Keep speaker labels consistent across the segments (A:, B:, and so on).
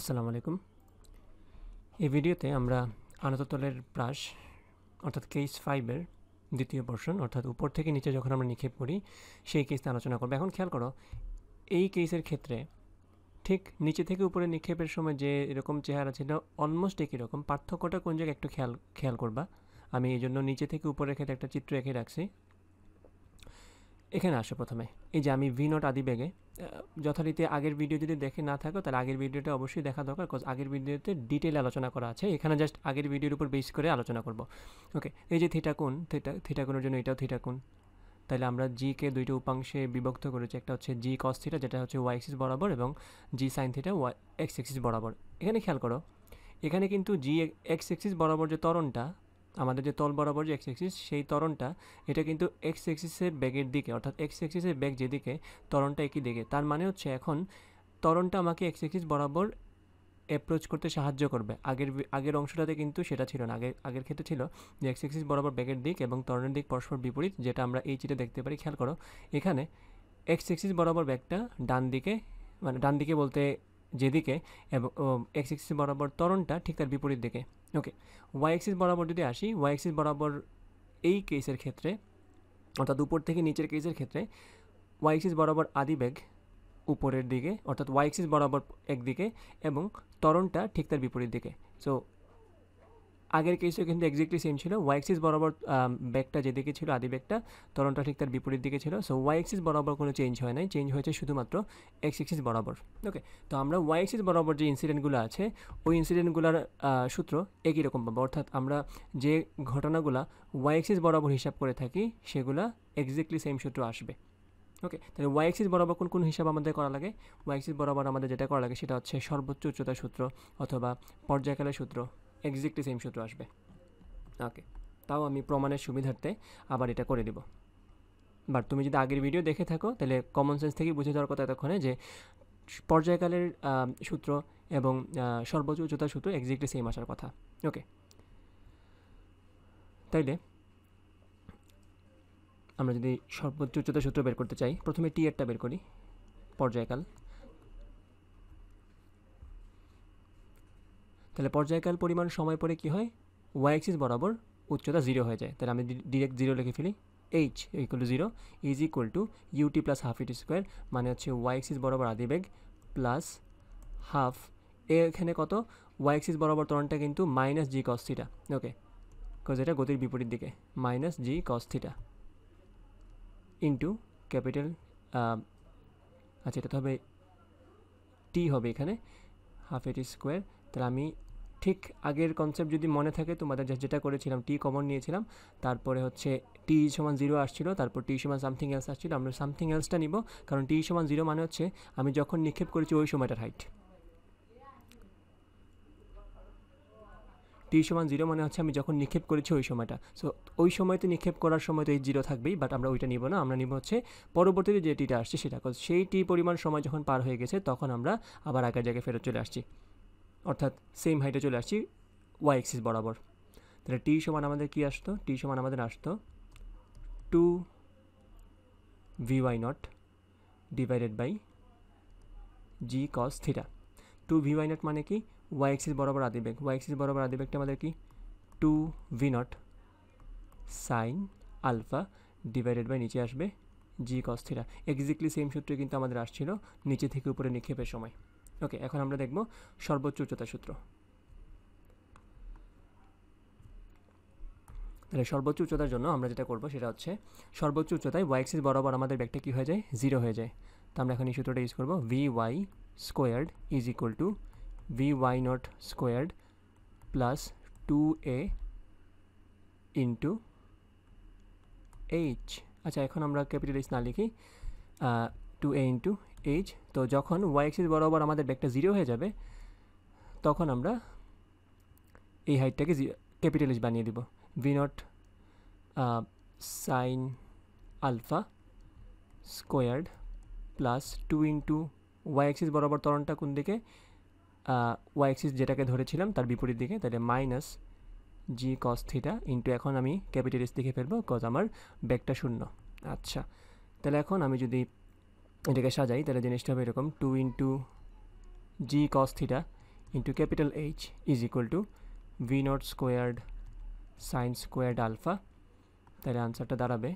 A: আসসালামু আলাইকুম এই ভিডিওতে আমরা আনাতলের ব্রাশ অর্থাৎ কেস ফাইভের দ্বিতীয় পোর্শন অর্থাৎ উপর থেকে নিচে যখন আমরা নিক্ষেপ করি সেই কেসটা আলোচনা করবো এখন খেয়াল করো এই কেসের ক্ষেত্রে ঠিক নিচে থেকে উপরে নিক্ষেপের সময় যে এরকম চেহারা ছিল অলমোস্ট একই রকম পার্থক্যটা কোন জায়গায় একটু খেয়াল খেয়াল করবা আমি এই জন্য নিচে থেকে উপরের ক্ষেত্রে একটা চিত্র এঁকে রাখছি এখানে আসো প্রথমে এই যে আমি ভি নট আদি বেগে যথারীতি আগের ভিডিও যদি দেখে না থাকো তাহলে আগের ভিডিওটা অবশ্যই দেখা দরকার বিকজ আগের ভিডিওতে ডিটেল আলোচনা করা আছে এখানে জাস্ট আগের ভিডিওর উপর বেস করে আলোচনা করব ওকে এই যে থিটা থিটা থিটা জন্য এটাও থিটা তাহলে আমরা জিকে দুইটা উপাংশে বিভক্ত করেছি একটা হচ্ছে জি কস থিটা যেটা হচ্ছে ওয়াই এক্সিস বরাবর এবং g sine theta Y X axis বরাবর এখানে খেয়াল করো এখানে কিন্তু জি এক্স এক্সিস বরাবর যে তরণটা আমাদের যে তল বরাবর যে এক্স এক্সিস সেই তরণটা এটা কিন্তু এক্স এক্সিসের ব্যাগের দিকে অর্থাৎ এক্স এক্সিসের ব্যাগ যেদিকে তরণটা একই দিকে তার মানে হচ্ছে এখন তরণটা আমাকে এক্স এক্সিস বরাবর অ্যাপ্রোচ করতে সাহায্য করবে আগের আগের অংশটাতে কিন্তু সেটা ছিল না আগের আগের ক্ষেত্রে ছিল যে এক্স এক্সিস বরাবর ব্যাগের দিক এবং তরণের দিক পরস্পর বিপরীত যেটা আমরা এই চিটে দেখতে পারি খেয়াল করো এখানে এক্স এক্সিস বরাবর ব্যাগটা ডান দিকে মানে ডান দিকে বলতে যেদিকে এবং x অক্ষ বরাবর তরণটা ঠিক এর বিপরীত দিকে ওকে y অক্ষ বরাবর যদি আসি y অক্ষ বরাবর a কেসের ক্ষেত্রে অর্থাৎ উপর থেকে নিচের কেসের ক্ষেত্রে y অক্ষ বরাবর আদি বেগ উপরের দিকে অর্থাৎ y অক্ষ বরাবর এক দিকে এবং তরণটা ঠিক তার বিপরীত দিকে সো আগের কেসেও কিন্তু এক্স্যাক্টলি সেম ছিল ওয়াইক্সিস বরাবর ব্যাগটা যেদিকে ছিল আদি ব্যাগটা তরণটা ঠিক তার বিপরীত দিকে ছিল সো ওয়াইক্সিস বরাবর কোনো চেঞ্জ হয় নাই চেঞ্জ হয়েছে শুধুমাত্র এক্স এক্সিস বরাবর ওকে তো আমরা ওয়াইক্সিস বরাবর যে ইনসিডেন্টগুলো আছে ওই ইনসিডেন্টগুলোর সূত্র একই রকম পাবো অর্থাৎ আমরা যে ঘটনাগুলো ওয়াইক্সিস বরাবর হিসাব করে থাকি সেগুলা এক্স্যাক্টলি সেম সূত্র আসবে ওকে তাহলে ওয়াইক্সিস বরাবর কোন কোন হিসাব আমাদের করা লাগে ওয়াইক্সিস বরাবর আমাদের যেটা করা লাগে সেটা হচ্ছে সর্বোচ্চ উচ্চতা সূত্র অথবা পর্যায়কালের সূত্র এক্স্যাক্টলি সেম সূত্র আসবে ওকে তাও আমি প্রমাণের সুবিধার্থে আবার এটা করে দিব বাট তুমি যদি আগের ভিডিও দেখে থাকো তাহলে কমন সেন্স থেকেই বুঝে যাওয়ার কথা এতক্ষণে যে পর্যায়কালের সূত্র এবং সর্বোচ্চ উচ্চতার সূত্র এক্স্যাক্টলি সেম আসার কথা ওকে তাইলে আমরা যদি সর্বোচ্চ উচ্চতা সূত্র বের করতে চাই প্রথমে টি এরটা বের করি পর্যায়কাল তাহলে পর্যায়কাল পরিমাণ সময় পরে কী হয় ওয়াই এক্সিস বরাবর উচ্চতা জিরো হয়ে যায় তাহলে আমি ডিরেক্ট জিরো লিখে ফেলি H equal to zero is equal to UT plus half ET square মানে হচ্ছে ওয়াই এক্সিস বরাবর আদিবেগ প্লাস হাফ এখানে কত ওয়াই এক্সিস বরাবর তরণটা কিন্তু মাইনাস জি কস্থিটা ওকে কজ এটা গতির বিপরীত দিকে minus g cos theta into capital আচ্ছা এটা তো হবে টি হবে এখানে হাফ এটি স্কোয়ার তাহলে আমি ঠিক আগের কনসেপ্ট যদি মনে থাকে তোমাদের যেটা করেছিলাম টি কমন নিয়েছিলাম তারপরে হচ্ছে টি সমান জিরো আসছিল তারপর টি সমান সামথিং এলস আসছিলো আমরা সামথিং এলসটা নিব কারণ টি সমান জিরো মানে হচ্ছে আমি যখন নিক্ষেপ করেছি ওই সময়টার হাইট টি সমান জিরো মানে হচ্ছে আমি যখন নিক্ষেপ করেছি ওই সময়টা সো ওই সময়তে নিক্ষেপ করার সময় তো এই জিরো থাকবেই বাট আমরা ওইটা নিব না আমরা নিব হচ্ছে পরবর্তীতে যে টিটা আসছে সেটা সেই টি পরিমাণ সময় যখন পার হয়ে গেছে তখন আমরা আবার আগের জায়গায় ফেরত চলে আসছি অর্থাৎ সেম হাইটে চলে আসছি ওয়াই এক্সিস বরাবর তাহলে টি সমান আমাদের কি আসতো টি সমান আমাদের আসতো two V Y not divided by g cos theta two V Y not মানে কি ওয়াই এক্সিস বরাবর আদিবেগ ওয়াই এক্সিস বরাবর আদিবেগটা আমাদের কি two V naught sine alpha divided by নিচে আসবে g cos theta exactly same সূত্রে কিন্তু আমাদের আসছিল নিচে থেকে উপরে নিক্ষেপের সময় ওকে এখন আমরা দেখব সর্বোচ্চ উচ্চতা সূত্র তাহলে সর্বোচ্চ উচ্চতার জন্য আমরা যেটা করব সেটা হচ্ছে সর্বোচ্চ উচ্চতায় ওয়াই বরাবর আমাদের ব্যাগটা কী হয়ে যায় জিরো হয়ে যায় তো আমরা এখন এই সূত্রটা ইউজ করবো V Y squared is equal to V Y not squared plus two a into H আচ্ছা এখন আমরা ক্যাপিটাল এইচ না লিখি টু এ ইন্টু এইচ তো যখন ওয়াই এক্সিস বরাবর আমাদের ব্যাগটা জিরো হয়ে যাবে তখন আমরা এই হাইটটাকে ক্যাপিটাল এইচ বানিয়ে দিব V not sine alpha squared plus two into Y axis বরাবর তরণটা কোন দিকে ওয়াই এক্সিস যেটাকে ধরেছিলাম তার বিপরীত দিকে তাহলে minus g cos theta into এখন আমি ক্যাপিটাল এস লিখে ফেলবো কজ আমার ব্যাগটা শূন্য আচ্ছা তাহলে এখন আমি যদি এটাকে সাজাই তাহলে জিনিসটা হবে এরকম two into g cos theta into capital H is equal to V not squared sine squared alpha তাহলে আনসারটা দাঁড়াবে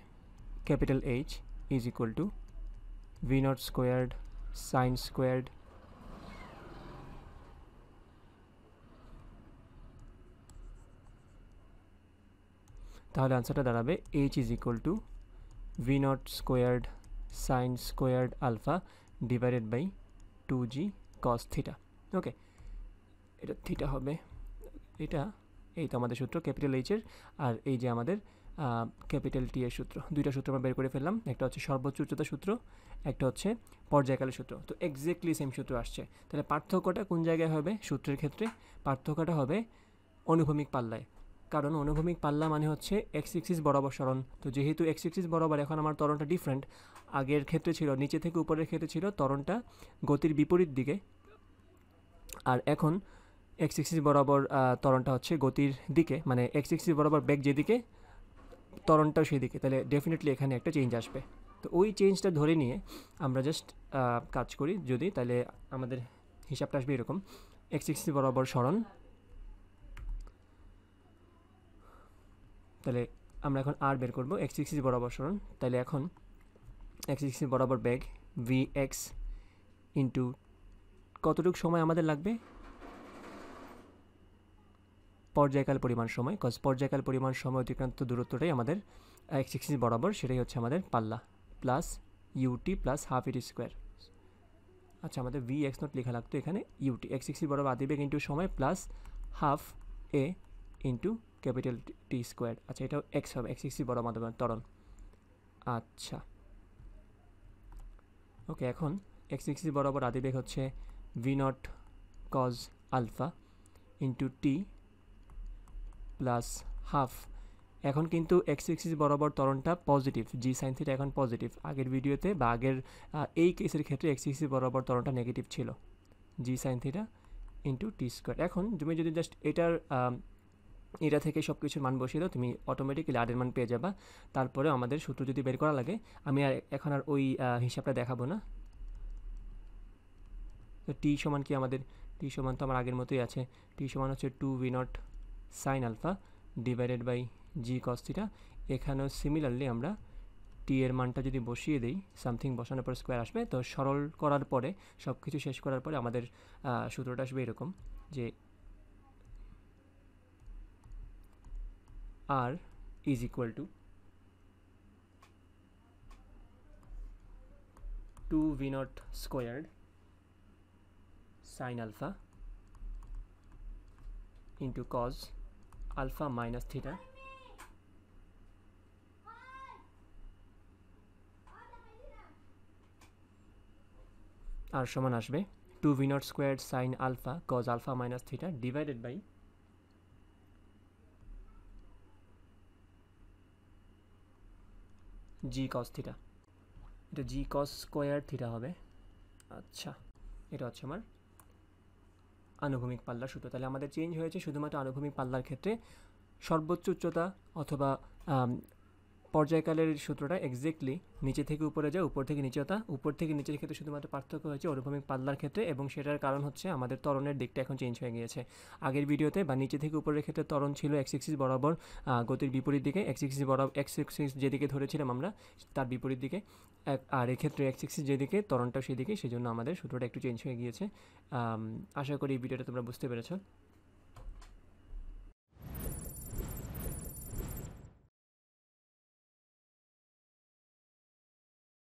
A: capital H is equal to V not squared sine squared তাহলে আনসারটা দাঁড়াবে H is equal to V not squared sine squared alpha divided by 2g cos theta okay এটা theta হবে এটা এই তো আমাদের সূত্র ক্যাপিটাল এইচের আর এই যে আমাদের ক্যাপিটাল টি এর সূত্র দুইটা সূত্র আমরা বের করে ফেললাম একটা হচ্ছে সর্বোচ্চ উচ্চতা সূত্র একটা হচ্ছে পর্যায়কালের সূত্র তো এক্স্যাক্টলি সেম সূত্র আসছে তাহলে পার্থক্যটা কোন জায়গায় হবে সূত্রের ক্ষেত্রে পার্থক্যটা হবে অনুভূমিক পাল্লায় কারণ অনুভূমিক পাল্লা মানে হচ্ছে এক্স এক্সিস বরাবর সরণ তো যেহেতু এক্স এক্সিস বরাবর এখন আমার তরণটা ডিফারেন্ট আগের ক্ষেত্রে ছিল নিচে থেকে উপরের ক্ষেত্রে ছিল তরণটা গতির বিপরীত দিকে আর এখন এক্স এক্সিস বরাবর তরণটা হচ্ছে গতির দিকে মানে এক্স এক্সিস বরাবর ব্যাগ যেদিকে তরণটাও সেদিকে তাহলে ডেফিনেটলি এখানে একটা চেঞ্জ আসবে তো ওই চেঞ্জটা ধরে নিয়ে আমরা জাস্ট কাজ করি যদি তাহলে আমাদের হিসাবটা আসবে এরকম এক্স এক্সিস বরাবর সরণ তাহলে আমরা এখন আর বের করবো এক্স এক্সিস বরাবর সরণ তাহলে এখন এক্স এক্সিস বরাবর বেগ ভি এক্স ইন্টু কতটুকু সময় আমাদের লাগবে পর্যায়কাল পরিমাণ সময় কজ পর্যায়কাল পরিমাণ সময় অতিক্রান্ত দূরত্বটাই আমাদের এক্স এক্সিস বরাবর সেটাই হচ্ছে আমাদের পাল্লা plus UT plus half at square আচ্ছা আমাদের ভি এক্স নট লেখা লাগতো এখানে ইউটি এক্স এক্সি বরাবর আদিবেগ ইন্টু সময় plus half a into capital T square আচ্ছা এটাও এক্স হবে এক্স এক্সি বড় মাধ্যমে তরল আচ্ছা ওকে এখন এক্স এক্সি বরাবর আদিবেগ হচ্ছে V not cos alpha into T plus half এখন কিন্তু এক্স এক্সিস বরাবর তরণটা পজিটিভ জি সাইন থিটা এখন পজিটিভ আগের ভিডিওতে বা আগের এই কেসের ক্ষেত্রে এক্স এক্সিস বরাবর তরণটা নেগেটিভ ছিল g sine theta into t square এখন তুমি যদি জাস্ট এটার এটা থেকে সব কিছুর মান বসিয়ে দাও তুমি অটোমেটিক্যালি আটের মান পেয়ে যাবা তারপরে আমাদের সূত্র যদি বের করা লাগে আমি আর এখন আর ওই হিসাবটা দেখাবো না তো টি সমান কি আমাদের টি সমান তো আমার আগের মতোই আছে টি সমান হচ্ছে two V naught sine alpha divided by g cos theta এখানেও সিমিলারলি আমরা টি এর মানটা যদি বসিয়ে দিই সামথিং বসানোর পর স্কোয়ার আসবে তো সরল করার পরে সব কিছু শেষ করার পরে আমাদের সূত্রটা আসবে এরকম যে r is equal to 2 v naught squared sine alpha into cos alpha minus theta r সমান আসবে 2 v naught squared sine alpha cos alpha minus theta divided by g cos theta এটা জি কস স্কোয়ার থিটা হবে আচ্ছা এটা হচ্ছে আমার আনুভূমিক পাল্লার সূত্র তাহলে আমাদের চেঞ্জ হয়েছে শুধুমাত্র আনুভূমিক পাল্লার ক্ষেত্রে সর্বোচ্চ উচ্চতা অথবা পর্যায়কালের সূত্রটা এক্স্যাক্টলি নিচে থেকে উপরে যায় উপর থেকে নিচে তা উপর থেকে নিচের ক্ষেত্রে শুধুমাত্র পার্থক্য হয়েছে অনুভূমিক পাল্লার ক্ষেত্রে এবং সেটার কারণ হচ্ছে আমাদের তরণের দিকটা এখন চেঞ্জ হয়ে গিয়েছে আগের ভিডিওতে বা নিচে থেকে উপরের ক্ষেত্রে তরণ ছিল এক্সিক্সিস বরাবর গতির বিপরীত দিকে এক্সিক্সিস বরাবর এক্সিক্সিস যেদিকে ধরেছিলাম আমরা তার বিপরীত দিকে আর এক্ষেত্রে এক্সিক্সিস যেদিকে তরণটা সেদিকে সেজন্য আমাদের সূত্রটা একটু চেঞ্জ হয়ে গিয়েছে আশা করি এই ভিডিওটা তোমরা বুঝতে পেরেছো